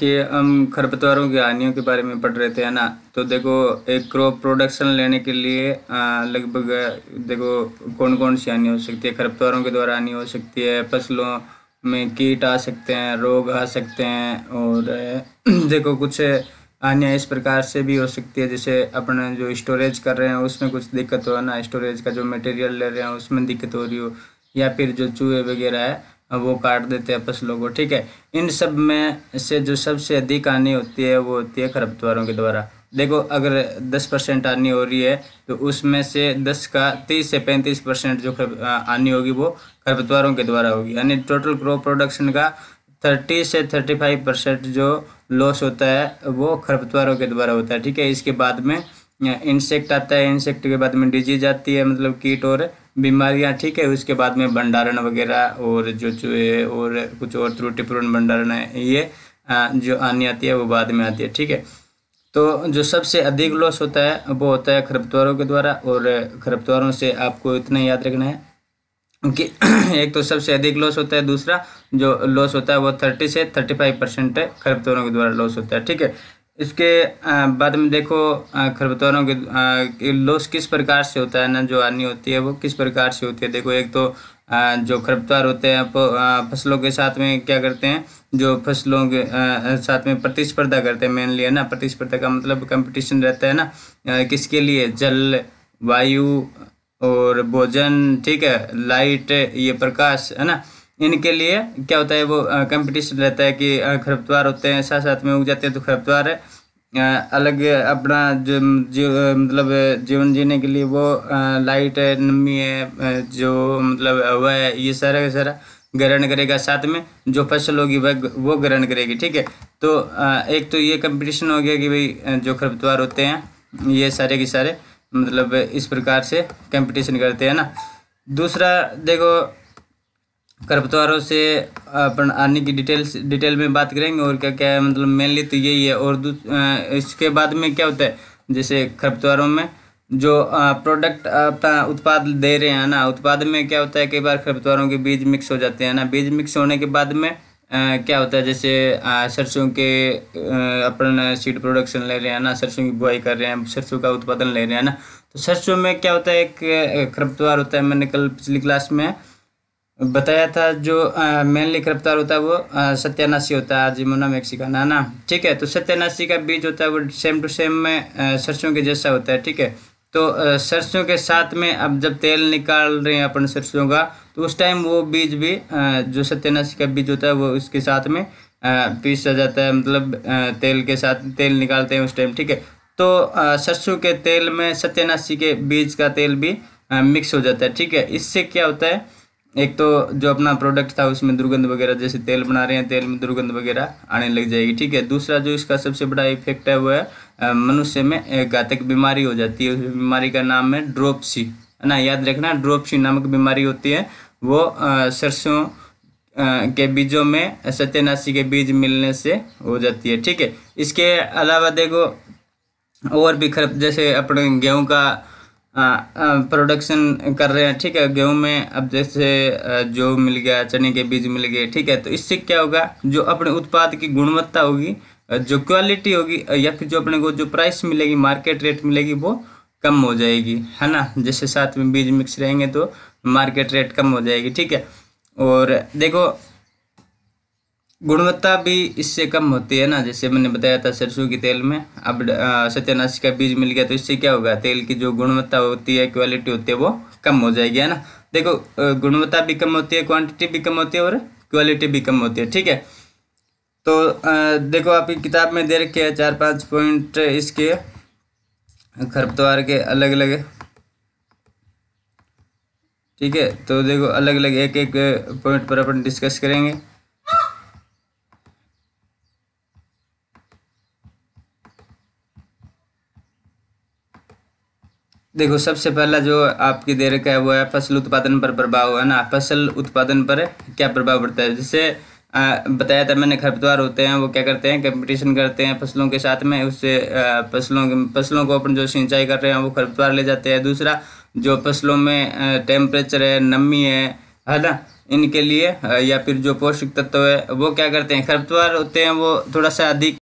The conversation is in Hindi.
देखिए हम खरपतवारों की हानियों के बारे में पढ़ रहे थे है ना तो देखो एक क्रॉप प्रोडक्शन लेने के लिए लगभग देखो कौन कौन सी हानि हो सकती है खरपतवारों के द्वारा हानि हो सकती है फसलों में कीट आ सकते हैं रोग आ सकते हैं और देखो कुछ हानियाँ इस प्रकार से भी हो सकती है जैसे अपने जो स्टोरेज कर रहे हैं उसमें कुछ दिक्कत हो ना स्टोरेज का जो मटेरियल ले रहे हैं उसमें दिक्कत हो रही हो या फिर जो चूहे वगैरह है वो काट देते हैं फसलों को ठीक है इन सब में से जो सबसे अधिक हानि होती है वो होती है खरपतवारों के द्वारा देखो अगर दस परसेंट हानि हो रही है तो उसमें से दस का तीस से पैंतीस परसेंट जो हानि होगी वो खरपतवारों के द्वारा होगी यानी टोटल क्रॉप प्रोडक्शन का थर्टी से थर्टी फाइव परसेंट जो लॉस होता है वो खरपतवारों के द्वारा होता है ठीक है इसके बाद में इंसेक्ट आता है इंसेक्ट के बाद में डिजीज आती है मतलब कीट और बीमारियाँ ठीक है उसके बाद में भंडारण वगैरह और जो चूहे और कुछ और त्रुटिपूर्ण भंडारण है ये जो आनी आती है वो बाद में आती है ठीक है तो जो सबसे अधिक लॉस होता है वो होता है खरपतवारों के द्वारा और खरपतवारों से आपको इतना याद रखना है कि एक तो सबसे अधिक लॉस होता है दूसरा जो लॉस होता है वो थर्टी से थर्टी फाइव परसेंट खरपतवारों के द्वारा लॉस होता है ठीक है इसके बाद में देखो खरपतवारों के लोस किस प्रकार से होता है ना जो आनी होती है वो किस प्रकार से होती है देखो एक तो जो खरपतवार होते हैं फसलों के साथ में क्या करते हैं जो फसलों के साथ में प्रतिस्पर्धा करते हैं मेनली है ना प्रतिस्पर्धा का मतलब कंपटीशन रहता है ना किसके लिए जल वायु और भोजन ठीक है लाइट ये प्रकाश है ना इनके लिए क्या होता है वो कंपटीशन रहता है कि खरपतवार होते हैं साथ साथ में उग जाते हैं तो खरपतवार अलग अपना जो जो मतलब जीवन जीने के लिए वो लाइट है नमी है जो मतलब हवा है ये सारा का सारा ग्रहण करेगा साथ में जो फसल होगी वह वो ग्रहण करेगी ठीक है तो एक तो ये कंपटीशन हो गया कि भाई जो खरपतवार होते हैं ये सारे के सारे मतलब इस प्रकार से कंपटीशन करते हैं ना दूसरा देखो खरपतवारों से अपन आने की डिटेल्स डिटेल में बात करेंगे और क्या क्या है मतलब मेनली तो यही है और इसके बाद में क्या होता है जैसे खरपतवारों में जो प्रोडक्ट अपना उत्पाद दे रहे हैं ना उत्पाद में क्या होता है कई बार खरपतवारों के बीज मिक्स हो जाते हैं ना बीज मिक्स होने के बाद में आ, क्या होता है जैसे सरसों के अपन सीड प्रोडक्शन ले रहे हैं ना सरसों की बुआई कर रहे हैं सरसों का उत्पादन ले रहे हैं ना तो सरसों में क्या होता है एक खरपतवार होता है मैंने कल पिछली क्लास में बताया था जो मेनली क्रप्तार होता है वो सत्यानाशी होता है आजिमोना मेक्सिकाना ना ना ठीक है तो सत्यानाशी का बीज होता है वो सेम टू सेम में सरसों के जैसा होता है ठीक है तो सरसों के साथ में अब जब तेल निकाल रहे हैं अपन सरसों का तो उस टाइम वो बीज भी जो सत्यानाशी का बीज होता है वो उसके साथ में पीसा जाता है मतलब तेल के साथ तेल निकालते हैं उस टाइम ठीक है तो सरसों के तेल में सत्यानाशी के बीज का तेल भी मिक्स हो जाता है ठीक है इससे क्या होता है एक तो जो अपना प्रोडक्ट था उसमें दुर्गंध वगैरह जैसे तेल बना रहे हैं तेल में दुर्गंध वगैरह आने लग जाएगी ठीक है दूसरा जो इसका सबसे बड़ा इफेक्ट है वो है मनुष्य में घातक बीमारी हो जाती है उस बीमारी का नाम है ड्रोपसी है ना याद रखना ड्रोपसी नामक बीमारी होती है वो सरसों के बीजों में सत्यनाशी के बीज मिलने से हो जाती है ठीक है इसके अलावा देखो और भी खर जैसे अपने गेहूँ का प्रोडक्शन हाँ, हाँ, कर रहे हैं ठीक है गेहूं में अब जैसे जो मिल गया चने के बीज मिल गए ठीक है तो इससे क्या होगा जो अपने उत्पाद की गुणवत्ता होगी जो क्वालिटी होगी या फिर जो अपने को जो प्राइस मिलेगी मार्केट रेट मिलेगी वो कम हो जाएगी है ना जैसे साथ में बीज मिक्स रहेंगे तो मार्केट रेट कम हो जाएगी ठीक है और देखो गुणवत्ता भी इससे कम होती है ना जैसे मैंने बताया था सरसों के तेल में अब सत्यानाश का बीज मिल गया तो इससे क्या होगा तेल की जो गुणवत्ता होती है क्वालिटी होती है वो कम हो जाएगी है ना देखो गुणवत्ता भी कम होती है क्वांटिटी भी कम होती है और क्वालिटी भी कम होती है ठीक है तो देखो आपकी किताब में दे रखे है चार पाँच पॉइंट इसके खरपतवार के अलग अलग ठीक है तो देखो अलग अलग एक एक पॉइंट पर अपन डिस्कस करेंगे देखो सबसे पहला जो आपकी दे रखा है वो है फसल उत्पादन पर प्रभाव है ना फसल उत्पादन पर क्या प्रभाव पड़ता है जैसे बताया था मैंने खरपतवार होते हैं वो क्या करते हैं कंपटीशन करते हैं फसलों के साथ में उससे फसलों फसलों को अपन जो सिंचाई कर रहे हैं वो खरपतवार ले जाते हैं दूसरा जो फसलों में टेम्परेचर है नमी है है ना इनके लिए या फिर जो पौष्टिक तत्व है वो क्या करते हैं खरपतवार होते हैं वो थोड़ा सा अधिक